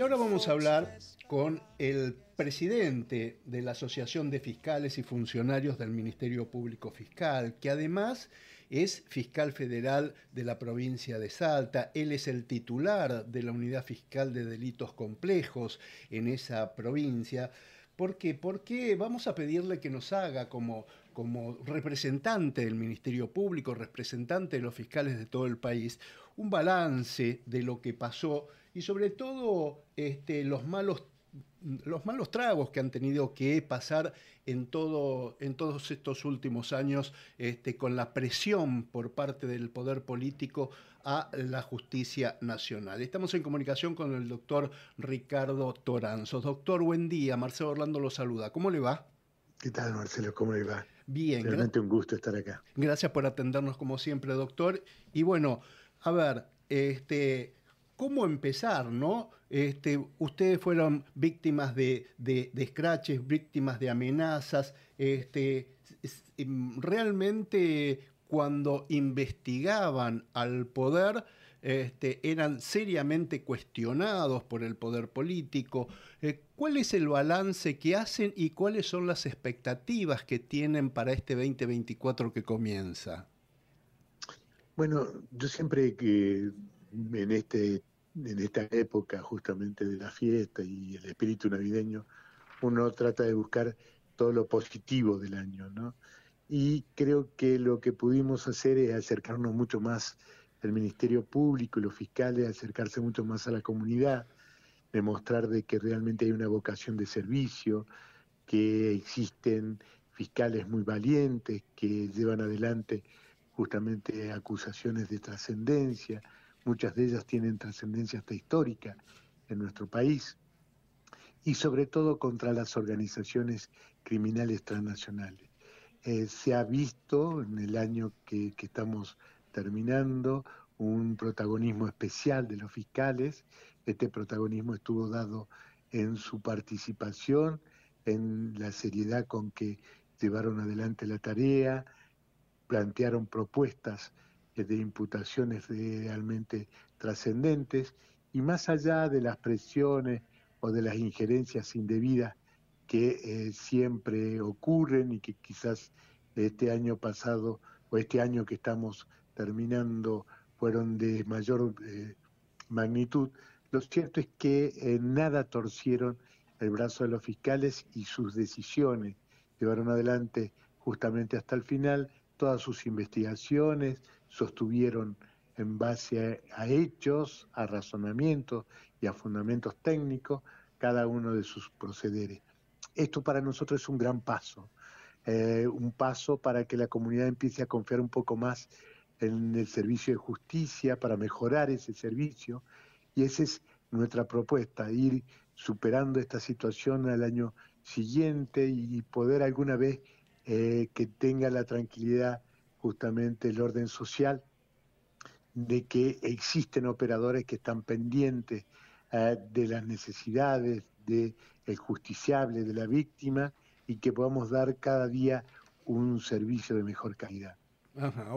Y ahora vamos a hablar con el presidente de la Asociación de Fiscales y Funcionarios del Ministerio Público Fiscal, que además es fiscal federal de la provincia de Salta. Él es el titular de la Unidad Fiscal de Delitos Complejos en esa provincia. ¿Por qué? Porque vamos a pedirle que nos haga como, como representante del Ministerio Público, representante de los fiscales de todo el país, un balance de lo que pasó y sobre todo este, los malos los malos tragos que han tenido que pasar en, todo, en todos estos últimos años este, con la presión por parte del poder político a la justicia nacional. Estamos en comunicación con el doctor Ricardo Toranzos. Doctor, buen día. Marcelo Orlando lo saluda. ¿Cómo le va? ¿Qué tal, Marcelo? ¿Cómo le va? Bien. Realmente un gusto estar acá. Gracias por atendernos como siempre, doctor. Y bueno, a ver, este cómo empezar, ¿no? Este, ustedes fueron víctimas de, de, scratches, víctimas de amenazas. Este, em, realmente cuando investigaban al poder, este, eran seriamente cuestionados por el poder político. Eh, ¿Cuál es el balance que hacen y cuáles son las expectativas que tienen para este 2024 que comienza? Bueno, yo siempre que en este en esta época justamente de la fiesta y el espíritu navideño, uno trata de buscar todo lo positivo del año, ¿no? Y creo que lo que pudimos hacer es acercarnos mucho más el Ministerio Público y los fiscales, acercarse mucho más a la comunidad, demostrar de que realmente hay una vocación de servicio, que existen fiscales muy valientes que llevan adelante justamente acusaciones de trascendencia, muchas de ellas tienen trascendencia hasta histórica en nuestro país, y sobre todo contra las organizaciones criminales transnacionales. Eh, se ha visto en el año que, que estamos terminando un protagonismo especial de los fiscales. Este protagonismo estuvo dado en su participación, en la seriedad con que llevaron adelante la tarea, plantearon propuestas ...de imputaciones realmente trascendentes y más allá de las presiones o de las injerencias indebidas que eh, siempre ocurren y que quizás este año pasado o este año que estamos terminando fueron de mayor eh, magnitud, lo cierto es que eh, nada torcieron el brazo de los fiscales y sus decisiones llevaron adelante justamente hasta el final todas sus investigaciones sostuvieron en base a, hechos, a razonamientos y a fundamentos técnicos cada uno de sus procederes. Esto para nosotros es un gran paso, eh, un paso para que la comunidad empiece a confiar un poco más en el servicio de justicia, para mejorar ese servicio, y esa es nuestra propuesta, ir superando esta situación al año siguiente y poder alguna vez eh, que tenga la tranquilidad justamente el orden social, de que existen operadores que están pendientes eh, de las necesidades del justiciable, de la víctima, y que podamos dar cada día un servicio de mejor calidad.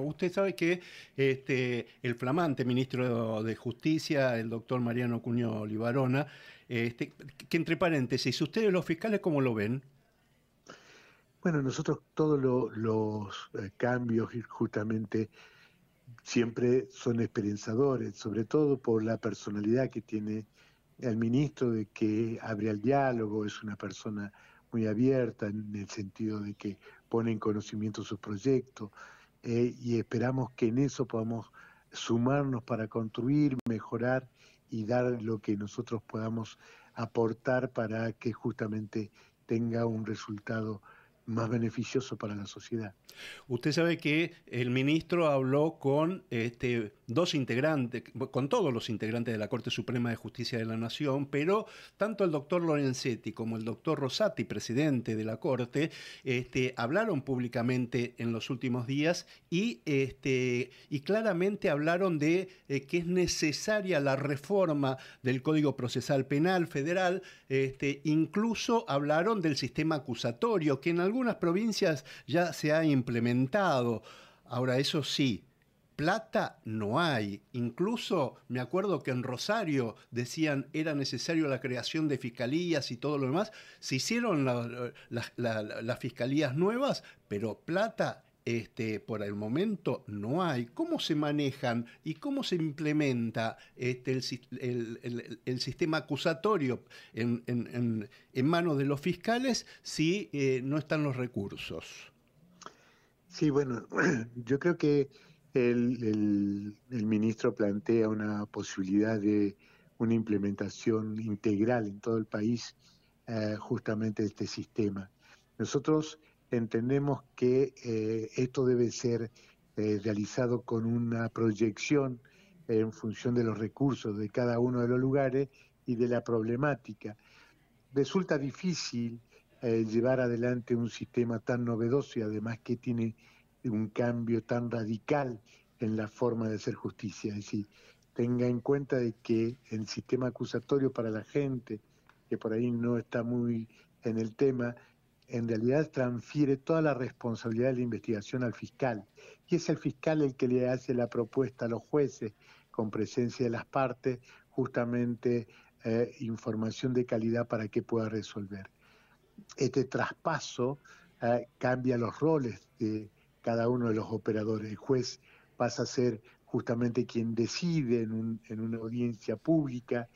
Usted sabe que este, el flamante ministro de Justicia, el doctor Mariano Cuño Olivarona este, que entre paréntesis, ¿ustedes los fiscales cómo lo ven? Bueno, nosotros todos los eh, cambios justamente siempre son experienciadores, sobre todo por la personalidad que tiene el ministro, de que abre al diálogo, es una persona muy abierta en el sentido de que pone en conocimiento sus proyectos eh, y esperamos que en eso podamos sumarnos para construir, mejorar y dar lo que nosotros podamos aportar para que justamente tenga un resultado más beneficioso para la sociedad. Usted sabe que el ministro habló con este, dos integrantes, con todos los integrantes de la Corte Suprema de Justicia de la Nación, pero tanto el doctor Lorenzetti como el doctor Rosati, presidente de la Corte, este, hablaron públicamente en los últimos días y, este, y claramente hablaron de eh, que es necesaria la reforma del Código Procesal Penal Federal, este, incluso hablaron del sistema acusatorio, que en algunas provincias ya se ha implementado. Ahora, eso sí, plata no hay. Incluso me acuerdo que en Rosario decían era necesario la creación de fiscalías y todo lo demás. Se hicieron las fiscalías nuevas, pero plata este, por el momento no hay. ¿Cómo se manejan y cómo se implementa este, el, sistema acusatorio en, manos de los fiscales si eh, no están los recursos? Sí, bueno, yo creo que el, ministro plantea una posibilidad de una implementación integral en todo el país eh, justamente de este sistema. Nosotros entendemos que eh, esto debe ser eh, realizado con una proyección en función de los recursos de cada uno de los lugares y de la problemática. Resulta difícil llevar adelante un sistema tan novedoso y además que tiene un cambio tan radical en la forma de hacer justicia. Es decir, tenga en cuenta de que el sistema acusatorio para la gente, que por ahí no está muy en el tema, en realidad transfiere toda la responsabilidad de la investigación al fiscal. Y es el fiscal el que le hace la propuesta a los jueces, con presencia de las partes, justamente eh, información de calidad para que pueda resolver. Este traspaso eh, cambia los roles de cada uno de los operadores. El juez pasa a ser justamente quien decide en, una audiencia pública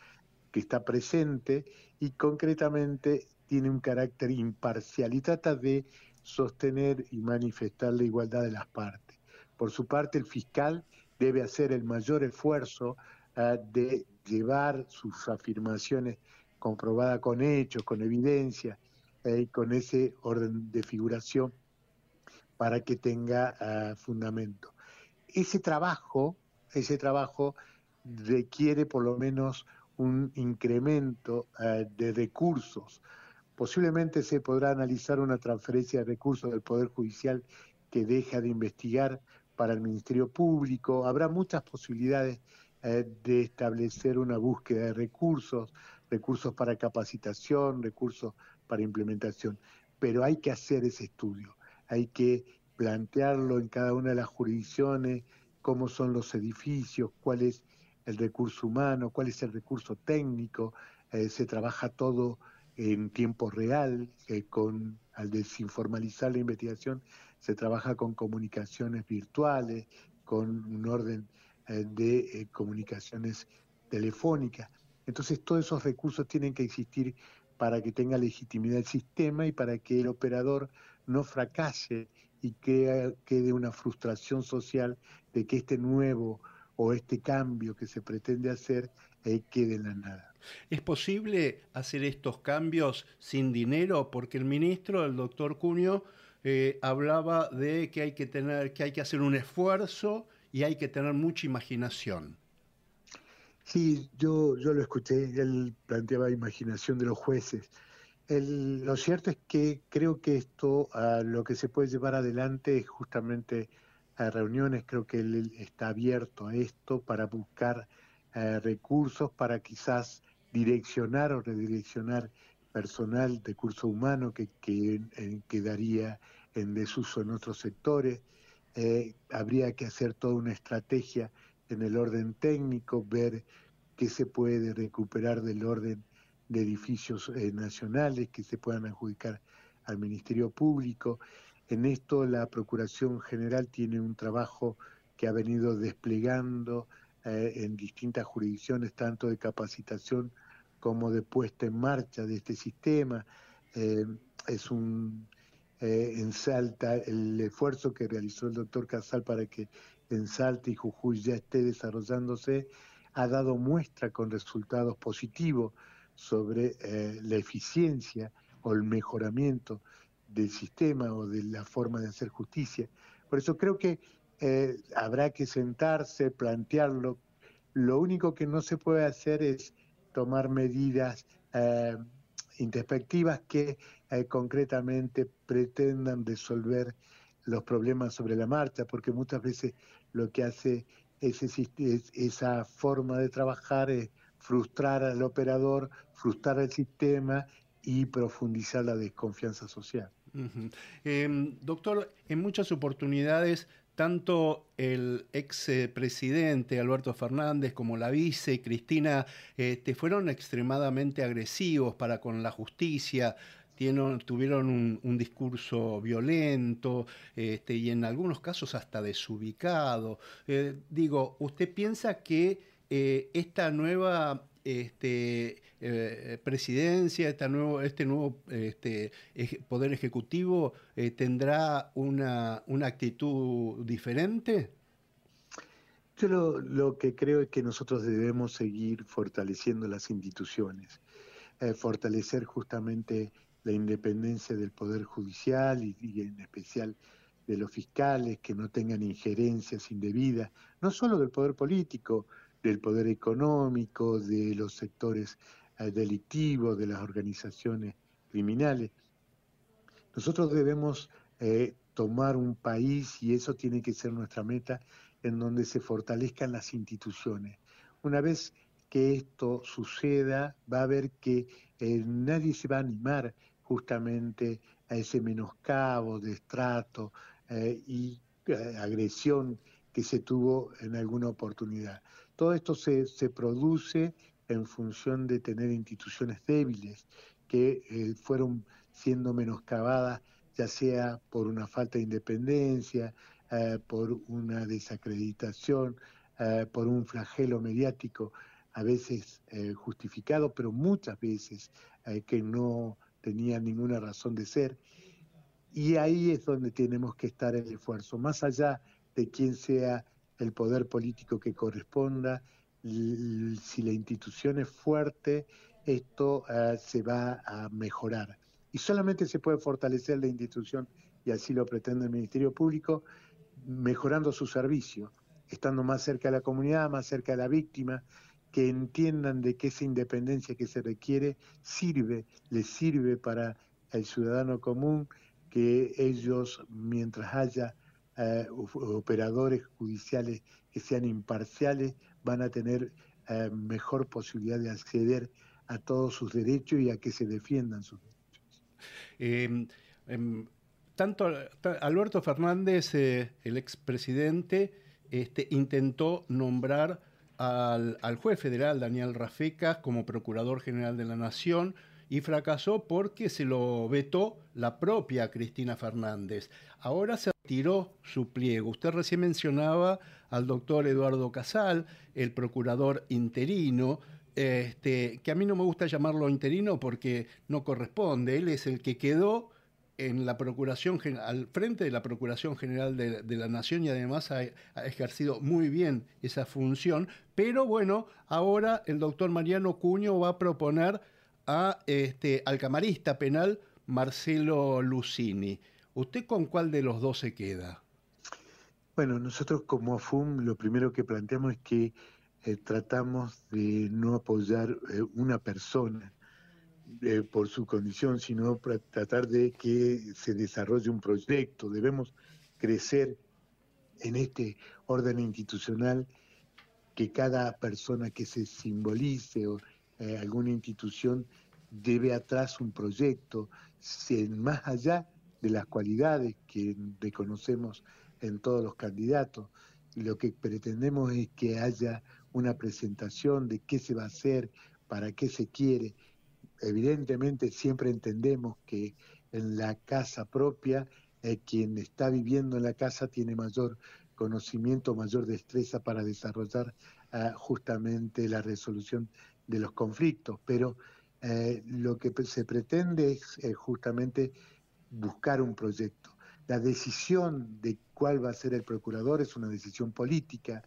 que está presente y concretamente tiene un carácter imparcial y trata de sostener y manifestar la igualdad de las partes. Por su parte, el fiscal debe hacer el mayor esfuerzo ah, de llevar sus afirmaciones comprobadas con hechos, con evidencia, eh, y con ese orden de figuración para que tenga ah, fundamento. Ese trabajo, ese trabajo requiere por lo menos un incremento ah, de recursos. Posiblemente se podrá analizar una transferencia de recursos del Poder Judicial que deja de investigar para el Ministerio Público. Habrá muchas posibilidades eh, de establecer una búsqueda de recursos, recursos para capacitación, recursos para implementación. Pero hay que hacer ese estudio hay que plantearlo en cada una de las jurisdicciones, cómo son los edificios, cuál es el recurso humano, cuál es el recurso técnico, eh, se trabaja todo en tiempo real, eh, con, al desinformalizar la investigación se trabaja con comunicaciones virtuales, con un orden eh, de comunicaciones telefónicas. Entonces todos esos recursos tienen que existir para que tenga legitimidad el sistema y para que el operador no fracase y que quede una frustración social de que este nuevo o este cambio que se pretende hacer eh, quede en la nada. ¿Es posible hacer estos cambios sin dinero? Porque el ministro, el doctor Cunio, eh, hablaba de que hay que tener, que hay que hacer un esfuerzo y hay que tener mucha imaginación. Sí, yo, yo lo escuché, él planteaba imaginación de los jueces lo cierto es que creo que esto ah, lo que se puede llevar adelante es justamente a reuniones, creo que él está abierto a esto para buscar eh, recursos para quizás direccionar o redireccionar personal, de curso humano que, quedaría en desuso en otros sectores. Eh, habría que hacer toda una estrategia en el orden técnico, ver qué se puede recuperar del orden de edificios eh, nacionales que se puedan adjudicar al Ministerio Público. En esto la Procuración General tiene un trabajo que ha venido desplegando eh, en distintas jurisdicciones, tanto de capacitación como de puesta en marcha de este sistema. Eh, es un en Salta, el esfuerzo que realizó el doctor Casal para que en Salta y Jujuy ya esté desarrollándose, ha dado muestra con resultados positivos sobre eh, la eficiencia o el mejoramiento del sistema o de la forma de hacer justicia. Por eso creo que eh, habrá que sentarse, plantearlo. Lo único que no se puede hacer es tomar medidas eh, introspectivas que eh, concretamente pretendan resolver los problemas sobre la marcha, porque muchas veces lo que hace esa forma de trabajar es frustrar al operador, frustrar al sistema y profundizar la desconfianza social. Em, doctor, en muchas oportunidades, tanto el ex presidente Alberto Fernández como la vice Cristina eh, fueron extremadamente agresivos para con la justicia. tuvieron un, discurso violento este, y en algunos casos hasta desubicado. Eh, digo, ¿usted piensa que eh, esta nueva este, eh, presidencia, esta este nuevo este, poder ejecutivo eh, tendrá una, actitud diferente? Yo lo, que creo es que nosotros debemos seguir fortaleciendo las instituciones, fortalecer justamente la independencia del Poder Judicial y, y en especial de los fiscales, que no tengan injerencias indebidas, no solo del Poder Político, del poder económico, de los sectores eh, delictivos, de las organizaciones criminales. Nosotros debemos eh, tomar un país, y eso tiene que ser nuestra meta, en donde se fortalezcan las instituciones. Una vez que esto suceda, va a haber que eh, nadie se va a animar justamente a ese menoscabo, destrato eh, y agresión que se tuvo en alguna oportunidad. Todo esto se, se produce en función de tener instituciones débiles que eh, fueron siendo menoscabadas, ya sea por una falta de independencia, eh, por una desacreditación, eh, por un flagelo mediático, a veces justificado, pero muchas veces que no tenía ninguna razón de ser. Y ahí es donde tenemos que estar el esfuerzo, más allá de de quién sea el poder político que corresponda, si la institución es fuerte, esto ah, se va a mejorar. Y solamente se puede fortalecer la institución, y así lo pretende el Ministerio Público, mejorando su servicio, estando más cerca de la comunidad, más cerca de la víctima, que entiendan de que esa independencia que se requiere sirve, le sirve para el ciudadano común, que ellos, mientras haya eh, operadores judiciales que sean imparciales van a tener eh, mejor posibilidad de acceder a todos sus derechos y a que se defiendan sus derechos. Em, em, tanto Alberto Fernández, eh, el expresidente, este, intentó nombrar al, al juez federal Daniel Rafecas como Procurador General de la Nación y fracasó porque se lo vetó la propia Cristina Fernández. Ahora se retiró su pliego. Usted recién mencionaba al doctor Eduardo Casal, el procurador interino. Este, que a mí no me gusta llamarlo interino porque no corresponde. Él es el que quedó en la Procuración, al frente de la Procuración General de, la Nación y además ha, ejercido muy bien esa función. Pero bueno, ahora el doctor Mariano Cuño va a proponer a, este, al camarista penal Marcelo Lucini. ¿Usted con cuál de los dos se queda? Bueno, nosotros como AFUM lo primero que planteamos es que eh, tratamos de no apoyar eh, una persona eh, por su condición, sino tratar de que se desarrolle un proyecto. Debemos crecer en este orden institucional que cada persona que se simbolice o eh, alguna institución debe atrás un proyecto, más allá de las cualidades que reconocemos en todos los candidatos. Lo que pretendemos es que haya una presentación de qué se va a hacer, para qué se quiere. Evidentemente siempre entendemos que en la casa propia eh, quien está viviendo en la casa tiene mayor conocimiento, mayor destreza para desarrollar ah, justamente la resolución de los conflictos, pero eh, lo que se pretende es eh, justamente buscar un proyecto. La decisión de cuál va a ser el procurador es una decisión política.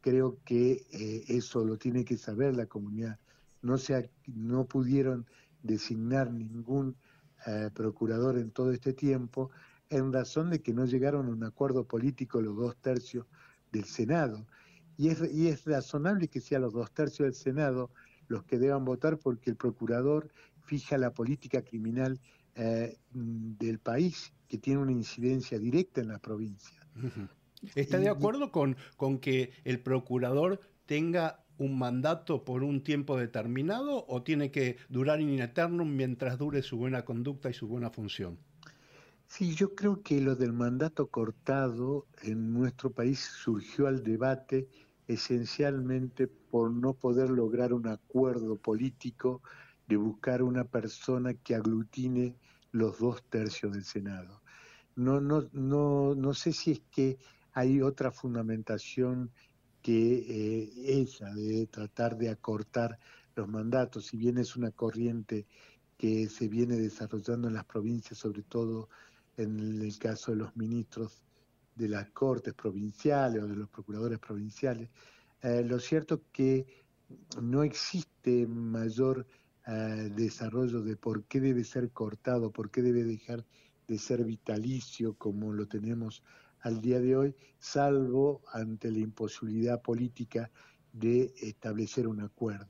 Creo que eh, eso lo tiene que saber la comunidad. No, se, no pudieron designar ningún procurador en todo este tiempo en razón de que no llegaron a un acuerdo político los dos tercios del Senado. Y es, y es razonable que sea los dos tercios del Senado los que deban votar porque el procurador fija la política criminal eh, mm, del país, que tiene una incidencia directa en la provincia. ¿Está de acuerdo con, con que el procurador tenga un mandato por un tiempo determinado o tiene que durar in eternum mientras dure su buena conducta y su buena función? Sí, yo creo que lo del mandato cortado en nuestro país surgió al debate esencialmente por no poder lograr un acuerdo político de buscar una persona que aglutine los dos tercios del Senado. No, no, no, no sé si es que hay otra fundamentación que eh, esa, de tratar de acortar los mandatos, si bien es una corriente que se viene desarrollando en las provincias, sobre todo en el caso de los ministros de las cortes provinciales o de los procuradores provinciales, eh, lo cierto que no existe mayor eh, desarrollo de por qué debe ser cortado, por qué debe dejar de ser vitalicio como lo tenemos al día de hoy, salvo ante la imposibilidad política de establecer un acuerdo.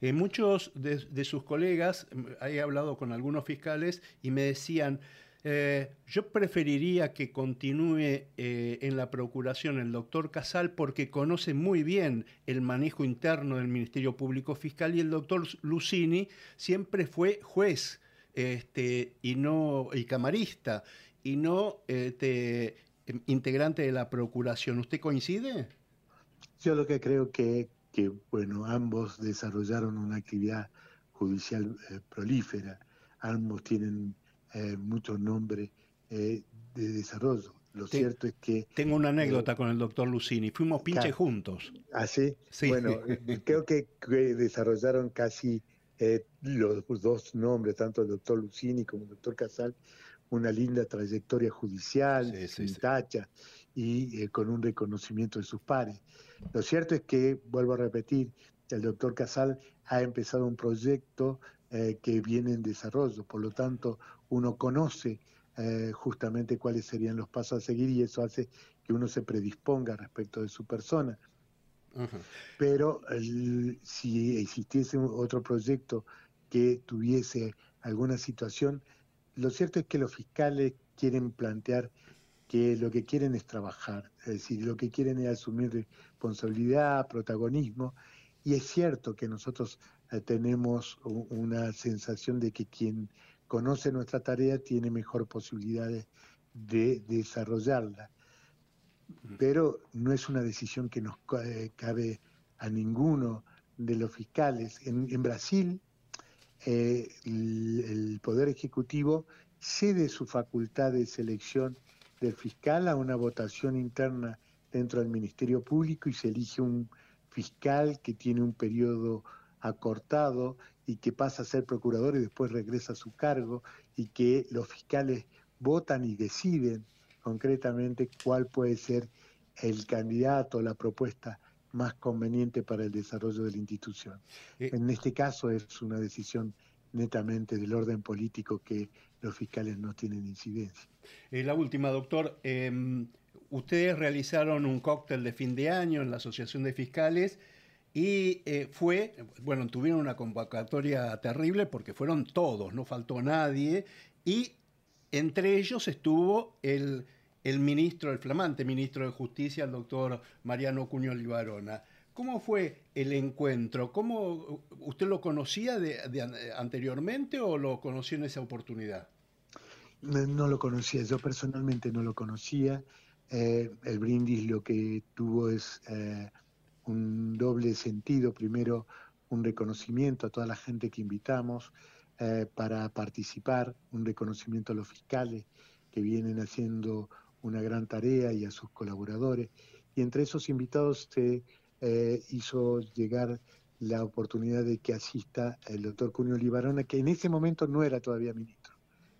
Eh, muchos de, sus colegas, mm, he hablado con algunos fiscales y me decían, eh, yo preferiría que continúe eh, en la Procuración el doctor Casal porque conoce muy bien el manejo interno del Ministerio Público Fiscal y el doctor Lucini siempre fue juez este, y, no, y camarista y no este, integrante de la Procuración. ¿Usted coincide? Yo lo que creo que, que bueno, ambos desarrollaron una actividad judicial eh, prolífera, ambos tienen eh, muchos nombres eh, de desarrollo. Lo cierto es que... Tengo una anécdota eh, con el doctor Lucini. Fuimos pinche juntos. ¿Ah, sí? Bueno, creo que, desarrollaron casi los dos nombres, tanto el doctor Lucini como el doctor Casal, una linda trayectoria judicial, sin tacha, y con un reconocimiento de sus pares. Lo cierto es que, vuelvo a repetir, el doctor Casal ha empezado un proyecto eh, que viene en desarrollo. Por lo tanto, uno conoce eh, justamente cuáles serían los pasos a seguir y eso hace que uno se predisponga respecto de su persona. Pero si existiese otro proyecto que tuviese alguna situación, lo cierto es que los fiscales quieren plantear que lo que quieren es trabajar, es decir, lo que quieren es asumir responsabilidad, protagonismo, y es cierto que nosotros eh, tenemos una sensación de que quien conoce nuestra tarea tiene mejor posibilidades de desarrollarla. Pero no es una decisión que nos eh, cabe a ninguno de los fiscales. En, Brasil, eh, el, Poder Ejecutivo cede su facultad de selección del fiscal a una votación interna dentro del Ministerio Público y se elige un fiscal que tiene un periodo acortado y que pasa a ser procurador y después regresa a su cargo y que los fiscales votan y deciden concretamente cuál puede ser el candidato, la propuesta más conveniente para el desarrollo de la institución. Eh, en este caso es una decisión netamente del orden político que los fiscales no tienen incidencia. Eh, la última, doctor. Em, ustedes realizaron un cóctel de fin de año en la Asociación de Fiscales y eh, fue, bueno, tuvieron una convocatoria terrible porque fueron todos, no faltó nadie. Y entre ellos estuvo el, el ministro, el flamante ministro de Justicia, el doctor Mariano Cuño Libarona. ¿Cómo fue el encuentro? ¿Cómo, ¿Usted lo conocía anteriormente o lo conoció en esa oportunidad? No, lo conocía, yo personalmente no lo conocía. Eh, el brindis lo que tuvo es eh, un doble sentido. Primero, un reconocimiento a toda la gente que invitamos eh, para participar, un reconocimiento a los fiscales que vienen haciendo una gran tarea y a sus colaboradores. Y entre esos invitados se eh, hizo llegar la oportunidad de que asista el doctor Cunio Libarona, que en ese momento no era todavía ministro.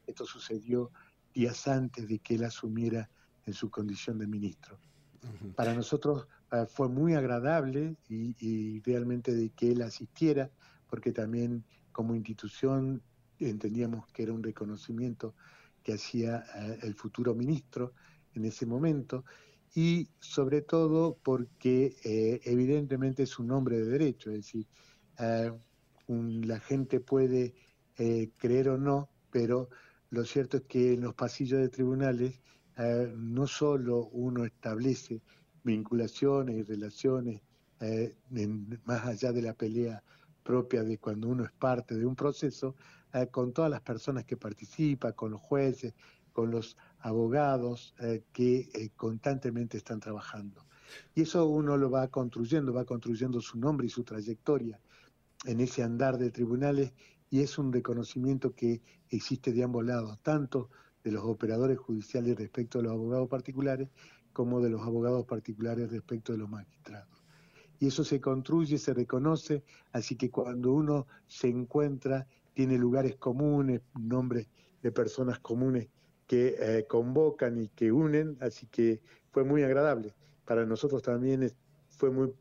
Esto sucedió días antes de que él asumiera en su condición de ministro. Para nosotros ah, fue muy agradable y, realmente de que él asistiera, porque también como institución entendíamos que era un reconocimiento que hacía ah, el futuro ministro en ese momento y sobre todo porque eh, evidentemente es un hombre de derecho, es decir, ah, la gente puede eh, creer o no, pero lo cierto es que en los pasillos de tribunales no solo uno establece vinculaciones y relaciones eh, más allá de la pelea propia de cuando uno es parte de un proceso, eh, con todas las personas que participan, con los jueces, con los abogados eh, que constantemente están trabajando. Y eso uno lo va construyendo, va construyendo su nombre y su trayectoria en ese andar de tribunales y es un reconocimiento que existe de ambos lados, tanto de los operadores judiciales respecto a los abogados particulares como de los abogados particulares respecto de los magistrados. Y eso se construye, se reconoce, así que cuando uno se encuentra, tiene lugares comunes, nombres de personas comunes que eh, convocan y que unen, así que fue muy agradable. Para nosotros también fue muy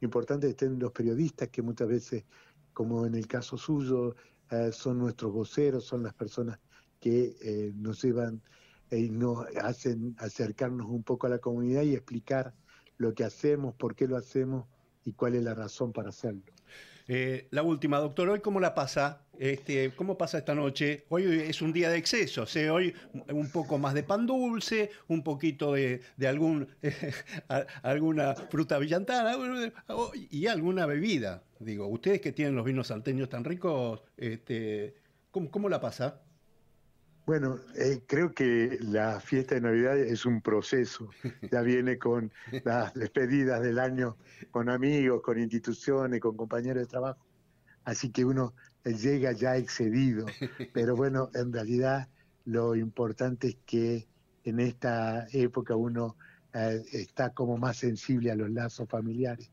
importante estén los periodistas que muchas veces, como en el caso suyo, eh, son nuestros voceros, son las personas que eh, nos iban eh, y nos hacen acercarnos un poco a la comunidad y explicar lo que hacemos, por qué lo hacemos y cuál es la razón para hacerlo. Eh, la última, doctor, ¿hoy cómo la pasa? Este, ¿Cómo pasa esta noche? Hoy es un día de exceso, hoy un poco más de pan dulce, un poquito de, algún, alguna fruta villantana y alguna bebida. Digo, ustedes que tienen los vinos salteños tan ricos, este, ¿cómo, ¿cómo la pasa? Bueno, eh, creo que la fiesta de Navidad es un proceso. Ya viene con las despedidas del año, con amigos, con instituciones, con compañeros de trabajo. Así que uno eh, llega ya excedido. Pero bueno, en realidad lo importante es que en esta época uno eh, está como más sensible a los lazos familiares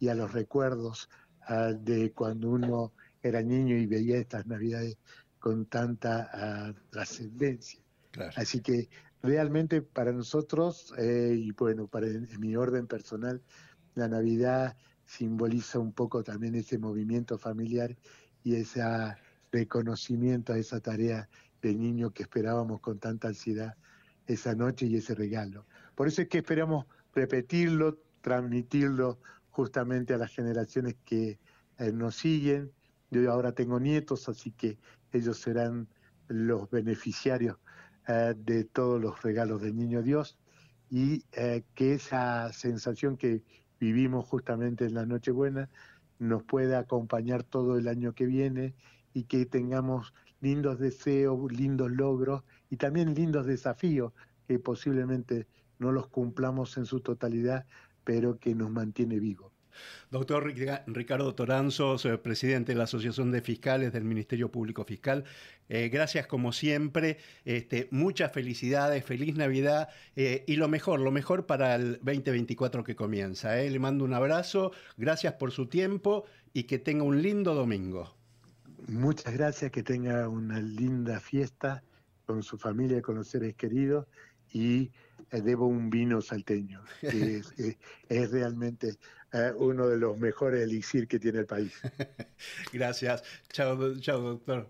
y a los recuerdos ah, de cuando uno era niño y veía estas Navidades con tanta ah, trascendencia. Así que realmente para nosotros, eh, y bueno, para mi orden personal, la Navidad simboliza un poco también ese movimiento familiar y ese reconocimiento a esa tarea del niño que esperábamos con tanta ansiedad esa noche y ese regalo. Por eso es que esperamos repetirlo, transmitirlo justamente a las generaciones que eh, nos siguen yo ahora tengo nietos, así que ellos serán los beneficiarios eh, de todos los regalos del Niño Dios y eh, que esa sensación que vivimos justamente en la Nochebuena nos pueda acompañar todo el año que viene y que tengamos lindos deseos, lindos logros y también lindos desafíos que posiblemente no los cumplamos en su totalidad, pero que nos mantiene vivos. Doctor Ricardo Toranzo, presidente de la Asociación de Fiscales del Ministerio Público Fiscal, eh, gracias como siempre, este, muchas felicidades, feliz Navidad eh, y lo mejor, lo mejor para el 2024 que comienza. Eh. Le mando un abrazo, gracias por su tiempo y que tenga un lindo domingo. Muchas gracias, que tenga una linda fiesta con su familia, con los seres queridos y debo un vino salteño, que es realmente uno de los mejores elixir que tiene el país. Gracias. Chao, chao, doctor.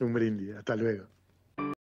Un brindis. Hasta luego.